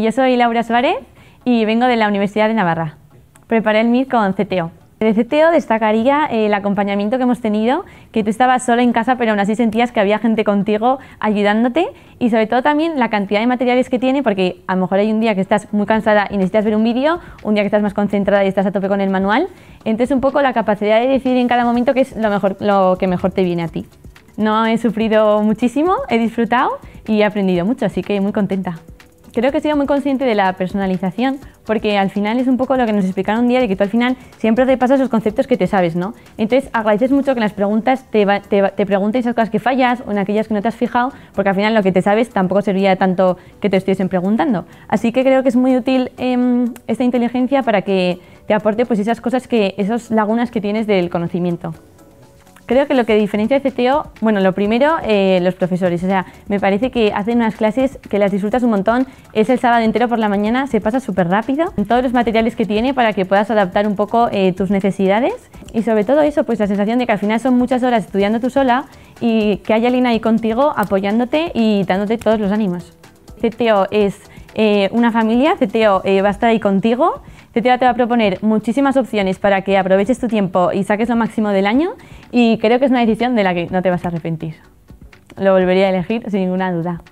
Yo soy Laura Suárez y vengo de la Universidad de Navarra. Preparé el MIR con CTO. De CTO destacaría eh, el acompañamiento que hemos tenido, que tú estabas sola en casa pero aún así sentías que había gente contigo ayudándote y sobre todo también la cantidad de materiales que tiene porque a lo mejor hay un día que estás muy cansada y necesitas ver un vídeo, un día que estás más concentrada y estás a tope con el manual. Entonces un poco la capacidad de decidir en cada momento qué es lo, mejor, lo que mejor te viene a ti. No he sufrido muchísimo, he disfrutado y he aprendido mucho, así que muy contenta creo que he sido muy consciente de la personalización porque al final es un poco lo que nos explicaron un día de que tú al final siempre repasas los conceptos que te sabes, ¿no? Entonces agradeces mucho que en las preguntas te, preguntes te, esas cosas que fallas o en aquellas que no te has fijado porque al final lo que te sabes tampoco servía tanto que te estuviesen preguntando. Así que creo que es muy útil em, esta inteligencia para que te aporte pues esas cosas que, esas lagunas que tienes del conocimiento. Creo que lo que diferencia de este CTO, bueno, lo primero, eh, los profesores. O sea, me parece que hacen unas clases que las disfrutas un montón. Es el sábado entero por la mañana, se pasa súper rápido. Todos los materiales que tiene para que puedas adaptar un poco eh, tus necesidades. Y sobre todo eso, pues la sensación de que al final son muchas horas estudiando tú sola y que haya alguien ahí contigo apoyándote y dándote todos los ánimos. CTO este es eh, una familia, CTO eh, va a estar ahí contigo. CTO te va a proponer muchísimas opciones para que aproveches tu tiempo y saques lo máximo del año y creo que es una decisión de la que no te vas a arrepentir. Lo volvería a elegir sin ninguna duda.